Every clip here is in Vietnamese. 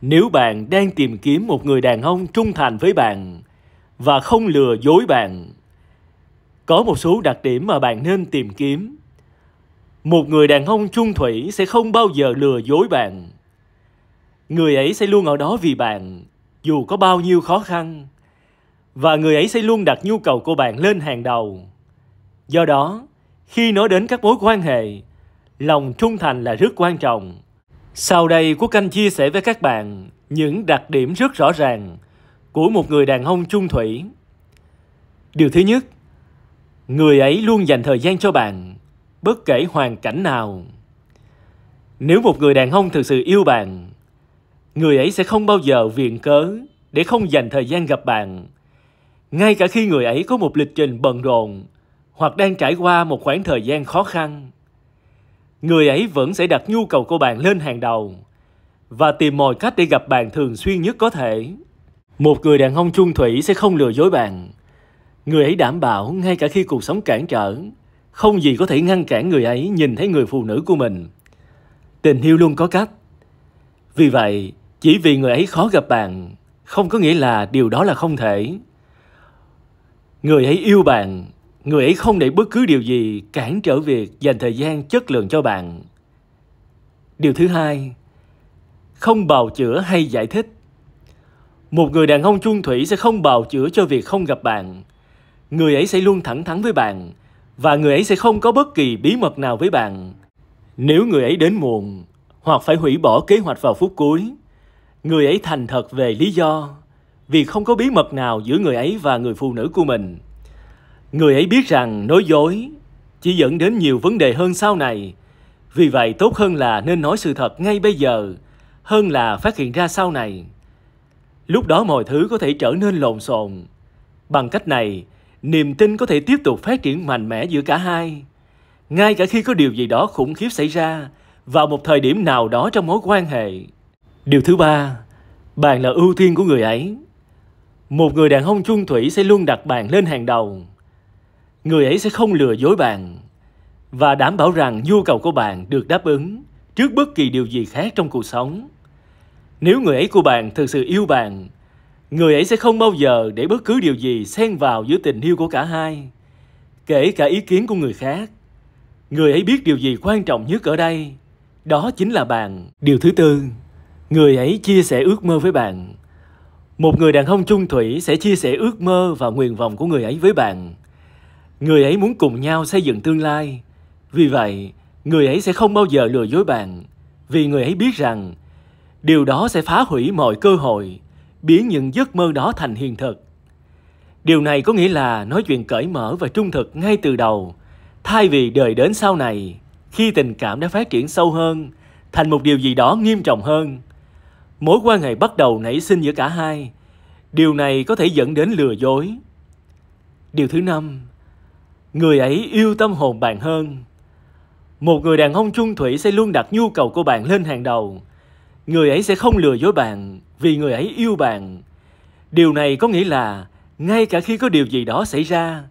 Nếu bạn đang tìm kiếm một người đàn ông trung thành với bạn và không lừa dối bạn, có một số đặc điểm mà bạn nên tìm kiếm. Một người đàn ông trung thủy sẽ không bao giờ lừa dối bạn. Người ấy sẽ luôn ở đó vì bạn, dù có bao nhiêu khó khăn. Và người ấy sẽ luôn đặt nhu cầu của bạn lên hàng đầu. Do đó, khi nói đến các mối quan hệ, lòng trung thành là rất quan trọng sau đây Quốc Anh chia sẻ với các bạn những đặc điểm rất rõ ràng của một người đàn ông chung thủy. Điều thứ nhất, người ấy luôn dành thời gian cho bạn, bất kể hoàn cảnh nào. Nếu một người đàn ông thực sự yêu bạn, người ấy sẽ không bao giờ viện cớ để không dành thời gian gặp bạn. Ngay cả khi người ấy có một lịch trình bận rộn hoặc đang trải qua một khoảng thời gian khó khăn người ấy vẫn sẽ đặt nhu cầu của bạn lên hàng đầu và tìm mọi cách để gặp bạn thường xuyên nhất có thể. Một người đàn ông chung thủy sẽ không lừa dối bạn. Người ấy đảm bảo ngay cả khi cuộc sống cản trở, không gì có thể ngăn cản người ấy nhìn thấy người phụ nữ của mình. Tình yêu luôn có cách. Vì vậy, chỉ vì người ấy khó gặp bạn, không có nghĩa là điều đó là không thể. Người ấy yêu bạn người ấy không để bất cứ điều gì cản trở việc dành thời gian chất lượng cho bạn. Điều thứ hai, không bào chữa hay giải thích. Một người đàn ông chung thủy sẽ không bào chữa cho việc không gặp bạn. Người ấy sẽ luôn thẳng thắn với bạn và người ấy sẽ không có bất kỳ bí mật nào với bạn. Nếu người ấy đến muộn hoặc phải hủy bỏ kế hoạch vào phút cuối, người ấy thành thật về lý do vì không có bí mật nào giữa người ấy và người phụ nữ của mình Người ấy biết rằng nói dối chỉ dẫn đến nhiều vấn đề hơn sau này. Vì vậy tốt hơn là nên nói sự thật ngay bây giờ, hơn là phát hiện ra sau này. Lúc đó mọi thứ có thể trở nên lộn xộn. Bằng cách này, niềm tin có thể tiếp tục phát triển mạnh mẽ giữa cả hai. Ngay cả khi có điều gì đó khủng khiếp xảy ra vào một thời điểm nào đó trong mối quan hệ. Điều thứ ba, bạn là ưu tiên của người ấy. Một người đàn ông chung thủy sẽ luôn đặt bạn lên hàng đầu người ấy sẽ không lừa dối bạn và đảm bảo rằng nhu cầu của bạn được đáp ứng trước bất kỳ điều gì khác trong cuộc sống. Nếu người ấy của bạn thực sự yêu bạn, người ấy sẽ không bao giờ để bất cứ điều gì xen vào giữa tình yêu của cả hai, kể cả ý kiến của người khác. Người ấy biết điều gì quan trọng nhất ở đây, đó chính là bạn. Điều thứ tư, người ấy chia sẻ ước mơ với bạn. Một người đàn ông chung thủy sẽ chia sẻ ước mơ và nguyện vọng của người ấy với bạn – Người ấy muốn cùng nhau xây dựng tương lai. Vì vậy, người ấy sẽ không bao giờ lừa dối bạn. Vì người ấy biết rằng, điều đó sẽ phá hủy mọi cơ hội, biến những giấc mơ đó thành hiện thực. Điều này có nghĩa là nói chuyện cởi mở và trung thực ngay từ đầu, thay vì đợi đến sau này, khi tình cảm đã phát triển sâu hơn, thành một điều gì đó nghiêm trọng hơn. Mối quan hệ bắt đầu nảy sinh giữa cả hai. Điều này có thể dẫn đến lừa dối. Điều thứ năm, Người ấy yêu tâm hồn bạn hơn. Một người đàn ông trung thủy sẽ luôn đặt nhu cầu của bạn lên hàng đầu. Người ấy sẽ không lừa dối bạn vì người ấy yêu bạn. Điều này có nghĩa là ngay cả khi có điều gì đó xảy ra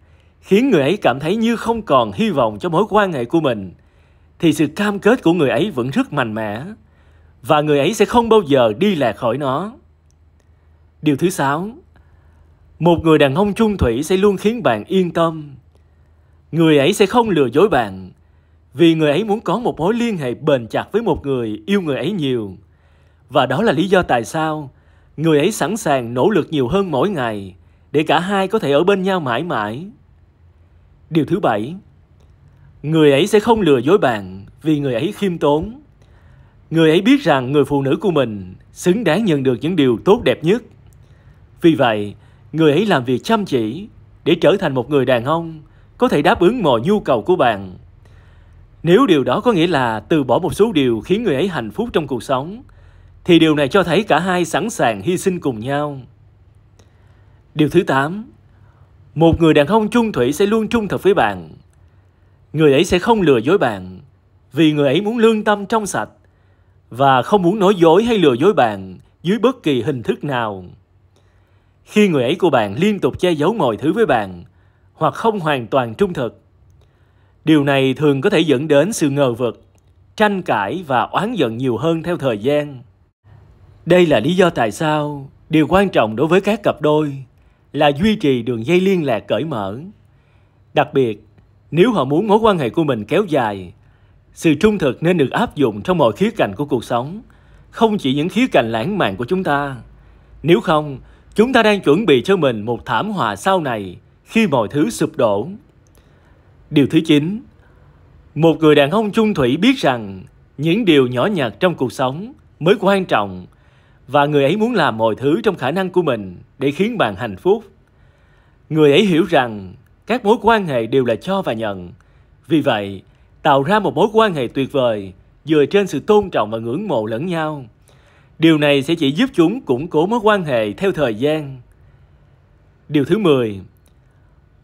khiến người ấy cảm thấy như không còn hy vọng cho mối quan hệ của mình thì sự cam kết của người ấy vẫn rất mạnh mẽ và người ấy sẽ không bao giờ đi lạc khỏi nó. Điều thứ sáu, một người đàn ông trung thủy sẽ luôn khiến bạn yên tâm. Người ấy sẽ không lừa dối bạn, vì người ấy muốn có một mối liên hệ bền chặt với một người yêu người ấy nhiều. Và đó là lý do tại sao người ấy sẵn sàng nỗ lực nhiều hơn mỗi ngày để cả hai có thể ở bên nhau mãi mãi. Điều thứ bảy, người ấy sẽ không lừa dối bạn vì người ấy khiêm tốn. Người ấy biết rằng người phụ nữ của mình xứng đáng nhận được những điều tốt đẹp nhất. Vì vậy, người ấy làm việc chăm chỉ để trở thành một người đàn ông có thể đáp ứng mọi nhu cầu của bạn. Nếu điều đó có nghĩa là từ bỏ một số điều khiến người ấy hạnh phúc trong cuộc sống, thì điều này cho thấy cả hai sẵn sàng hy sinh cùng nhau. Điều thứ 8. Một người đàn ông chung thủy sẽ luôn trung thực với bạn. Người ấy sẽ không lừa dối bạn, vì người ấy muốn lương tâm trong sạch và không muốn nói dối hay lừa dối bạn dưới bất kỳ hình thức nào. Khi người ấy của bạn liên tục che giấu mọi thứ với bạn, hoặc không hoàn toàn trung thực. Điều này thường có thể dẫn đến sự ngờ vực, tranh cãi và oán giận nhiều hơn theo thời gian. Đây là lý do tại sao điều quan trọng đối với các cặp đôi là duy trì đường dây liên lạc cởi mở. Đặc biệt, nếu họ muốn mối quan hệ của mình kéo dài, sự trung thực nên được áp dụng trong mọi khía cạnh của cuộc sống, không chỉ những khía cạnh lãng mạn của chúng ta. Nếu không, chúng ta đang chuẩn bị cho mình một thảm họa sau này khi mọi thứ sụp đổ. Điều thứ 9 Một người đàn ông chung thủy biết rằng những điều nhỏ nhặt trong cuộc sống mới quan trọng và người ấy muốn làm mọi thứ trong khả năng của mình để khiến bạn hạnh phúc. Người ấy hiểu rằng các mối quan hệ đều là cho và nhận. Vì vậy, tạo ra một mối quan hệ tuyệt vời dựa trên sự tôn trọng và ngưỡng mộ lẫn nhau. Điều này sẽ chỉ giúp chúng củng cố mối quan hệ theo thời gian. Điều thứ 10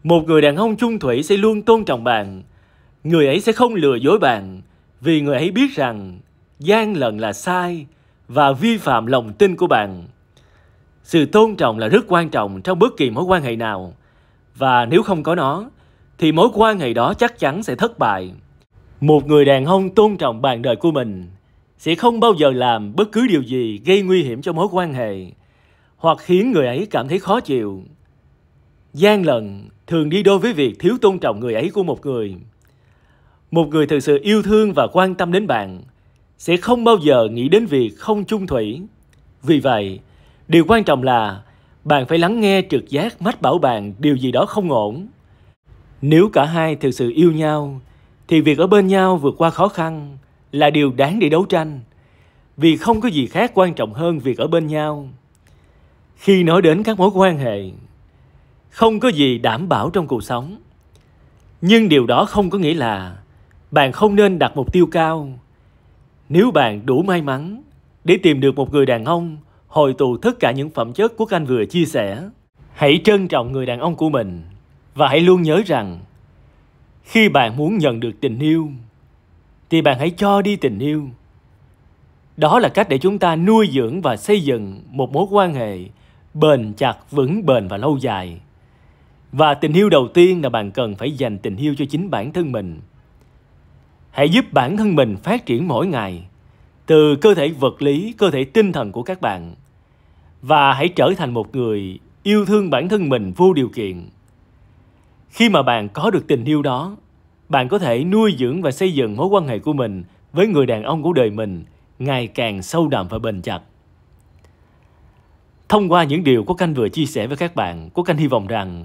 một người đàn ông trung thủy sẽ luôn tôn trọng bạn. Người ấy sẽ không lừa dối bạn vì người ấy biết rằng gian lận là sai và vi phạm lòng tin của bạn. Sự tôn trọng là rất quan trọng trong bất kỳ mối quan hệ nào và nếu không có nó thì mối quan hệ đó chắc chắn sẽ thất bại. Một người đàn ông tôn trọng bạn đời của mình sẽ không bao giờ làm bất cứ điều gì gây nguy hiểm cho mối quan hệ hoặc khiến người ấy cảm thấy khó chịu gian lận thường đi đôi với việc thiếu tôn trọng người ấy của một người một người thực sự yêu thương và quan tâm đến bạn sẽ không bao giờ nghĩ đến việc không chung thủy vì vậy điều quan trọng là bạn phải lắng nghe trực giác mách bảo bạn điều gì đó không ổn nếu cả hai thực sự yêu nhau thì việc ở bên nhau vượt qua khó khăn là điều đáng để đấu tranh vì không có gì khác quan trọng hơn việc ở bên nhau khi nói đến các mối quan hệ không có gì đảm bảo trong cuộc sống nhưng điều đó không có nghĩa là bạn không nên đặt mục tiêu cao nếu bạn đủ may mắn để tìm được một người đàn ông hồi tụ tất cả những phẩm chất của anh vừa chia sẻ hãy trân trọng người đàn ông của mình và hãy luôn nhớ rằng khi bạn muốn nhận được tình yêu thì bạn hãy cho đi tình yêu đó là cách để chúng ta nuôi dưỡng và xây dựng một mối quan hệ bền chặt vững bền và lâu dài và tình yêu đầu tiên là bạn cần phải dành tình yêu cho chính bản thân mình. Hãy giúp bản thân mình phát triển mỗi ngày, từ cơ thể vật lý, cơ thể tinh thần của các bạn. Và hãy trở thành một người yêu thương bản thân mình vô điều kiện. Khi mà bạn có được tình yêu đó, bạn có thể nuôi dưỡng và xây dựng mối quan hệ của mình với người đàn ông của đời mình ngày càng sâu đậm và bền chặt. Thông qua những điều của canh vừa chia sẻ với các bạn, của canh hy vọng rằng